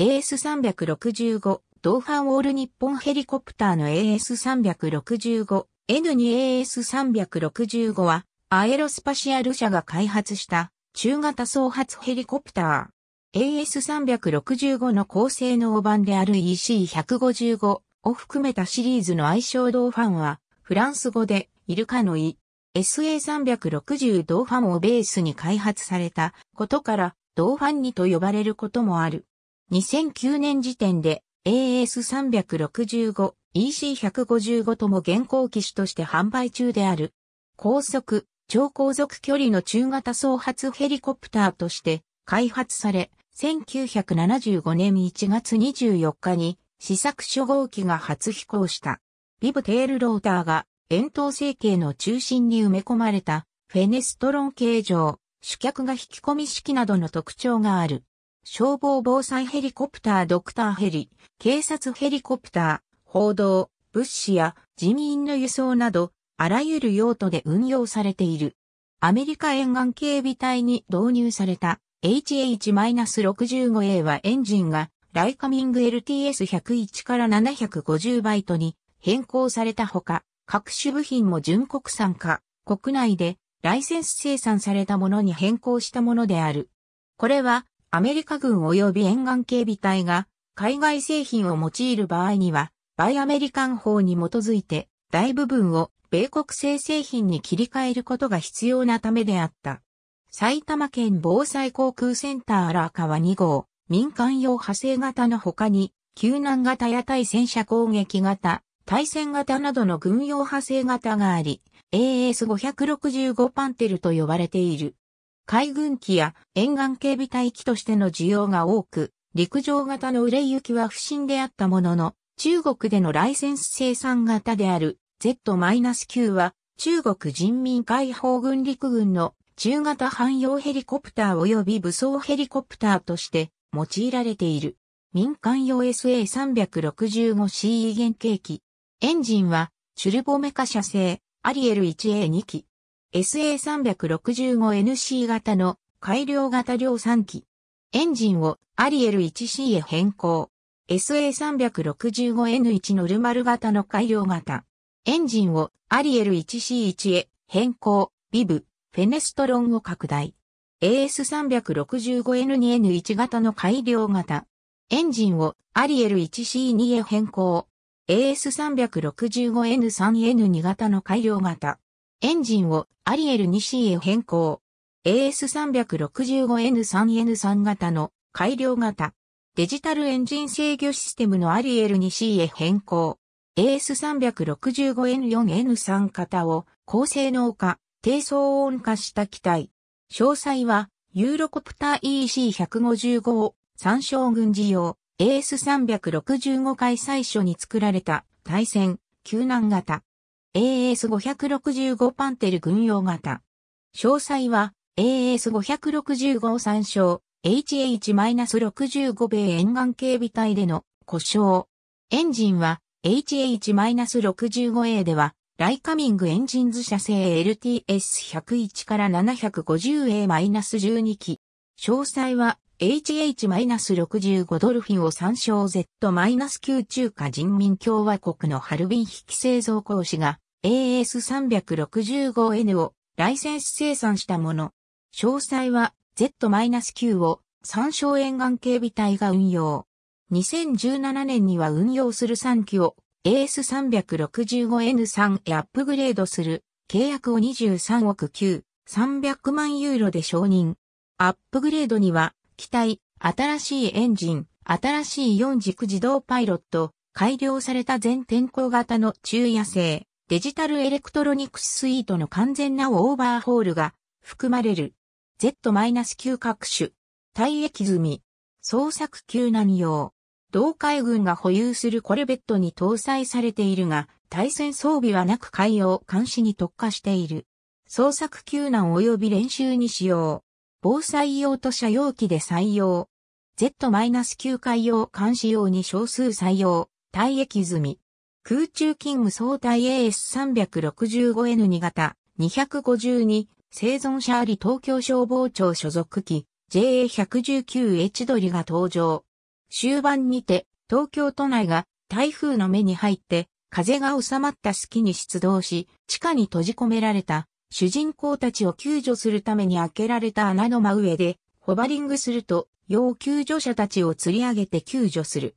AS365 同伴オール日本ヘリコプターの AS365 N2AS365 はアエロスパシアル社が開発した中型総発ヘリコプター。AS365 の高性能版である EC155 を含めたシリーズの愛称同伴はフランス語でイルカのイ。SA360 同伴をベースに開発されたことから同伴にと呼ばれることもある。2009年時点で AS365、EC155 とも現行機種として販売中である。高速、超高速距離の中型総発ヘリコプターとして開発され、1975年1月24日に試作初号機が初飛行した。ビブテールローターが円筒成形の中心に埋め込まれたフェネストロン形状、主脚が引き込み式などの特徴がある。消防防災ヘリコプタードクターヘリ、警察ヘリコプター、報道、物資や人員の輸送など、あらゆる用途で運用されている。アメリカ沿岸警備隊に導入された HH-65A はエンジンがライカミング LTS101 から750バイトに変更されたほか、各種部品も純国産化、国内でライセンス生産されたものに変更したものである。これはアメリカ軍及び沿岸警備隊が海外製品を用いる場合には、バイアメリカン法に基づいて大部分を米国製製品に切り替えることが必要なためであった。埼玉県防災航空センター荒川2号、民間用派生型の他に、救難型や対戦車攻撃型、対戦型などの軍用派生型があり、AS565 パンテルと呼ばれている。海軍機や沿岸警備隊機としての需要が多く、陸上型の売れ行きは不振であったものの、中国でのライセンス生産型である Z-9 は中国人民解放軍陸軍の中型汎用ヘリコプター及び武装ヘリコプターとして用いられている。民間用 SA365CE 原型機。エンジンはチュルボメカ社製アリエル 1A2 機。SA365NC 型の改良型量産機。エンジンをアリエル 1C へ変更。SA365N1 ノルマル型の改良型。エンジンをアリエル 1C1 へ変更。ビブ、フェネストロンを拡大。AS365N2N1 型の改良型。エンジンをアリエル 1C2 へ変更。AS365N3N2 型の改良型。エンジンをアリエル 2C へ変更。AS365N3N3 型の改良型。デジタルエンジン制御システムのアリエル 2C へ変更。AS365N4N3 型を高性能化、低騒音化した機体。詳細は、ユーロコプター EC155 を参照軍事用 AS365 開催所に作られた対戦、救難型。AS565 パンテル軍用型。詳細は AS565 参照 HH-65 米沿岸警備隊での故障。エンジンは HH-65A ではライカミングエンジンズ社製 LTS101 から 750A-12 機。詳細は HH-65 ドルフィンを参照 Z-9 中華人民共和国のハルビン引き製造講師が AS365N をライセンス生産したもの。詳細は Z-Q を三照。沿岸警備隊が運用。2017年には運用する3機を AS365N3 へアップグレードする契約を23億9、300万ユーロで承認。アップグレードには、機体、新しいエンジン、新しい4軸自動パイロット、改良された全天候型の中夜性、デジタルエレクトロニクススイートの完全なオーバーホールが含まれる Z-9 各種、退役済み、創作救難用。同海軍が保有するコルベットに搭載されているが、対戦装備はなく海洋監視に特化している。捜索救難及び練習に使用。防災用と車用機で採用。Z-9 海洋監視用に少数採用。退役済み。空中勤務総体 AS365N2 型252生存者あり東京消防庁所属機 JA119H 鳥が登場。終盤にて東京都内が台風の目に入って風が収まった隙に出動し地下に閉じ込められた主人公たちを救助するために開けられた穴の真上でホバリングすると要救助者たちを釣り上げて救助する。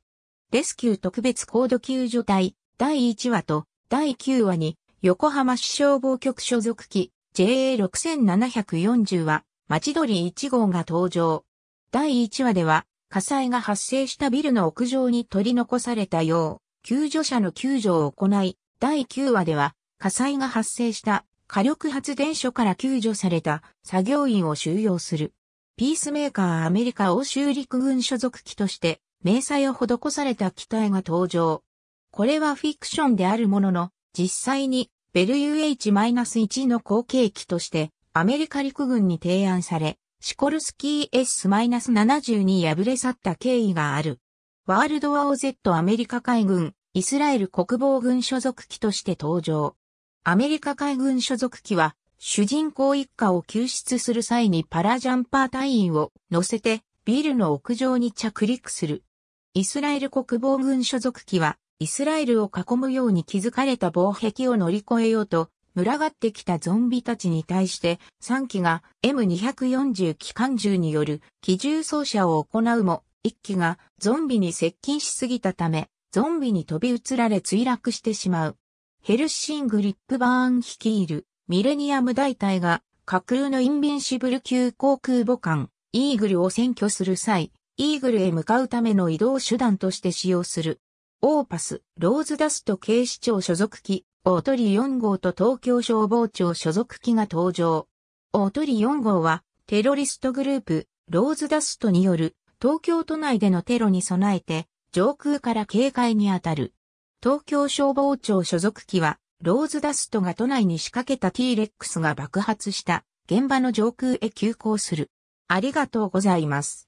レスキュー特別高度救助隊第1話と第9話に、横浜市消防局所属機 JA6740 は、町鳥1号が登場。第1話では、火災が発生したビルの屋上に取り残されたよう、救助者の救助を行い、第9話では、火災が発生した火力発電所から救助された作業員を収容する。ピースメーカーアメリカ欧州陸軍所属機として、明細を施された機体が登場。これはフィクションであるものの、実際にベル UH-1 の後継機としてアメリカ陸軍に提案され、シコルスキー S-70 に敗れ去った経緯がある。ワールドワー Z アメリカ海軍、イスラエル国防軍所属機として登場。アメリカ海軍所属機は、主人公一家を救出する際にパラジャンパー隊員を乗せてビルの屋上に着陸する。イスラエル国防軍所属機はイスラエルを囲むように築かれた防壁を乗り越えようと、群がってきたゾンビたちに対して3機が M240 機関銃による機銃掃射を行うも1機がゾンビに接近しすぎたためゾンビに飛び移られ墜落してしまう。ヘルシング・リップバーン率いるミレニアム大隊が架空のインビンシブル級航空母艦イーグルを占拠する際イーグルへ向かうための移動手段として使用するオーパス、ローズダスト警視庁所属機、大鳥4号と東京消防庁所属機が登場。大鳥4号は、テロリストグループ、ローズダストによる、東京都内でのテロに備えて、上空から警戒に当たる。東京消防庁所属機は、ローズダストが都内に仕掛けた T レックスが爆発した、現場の上空へ急行する。ありがとうございます。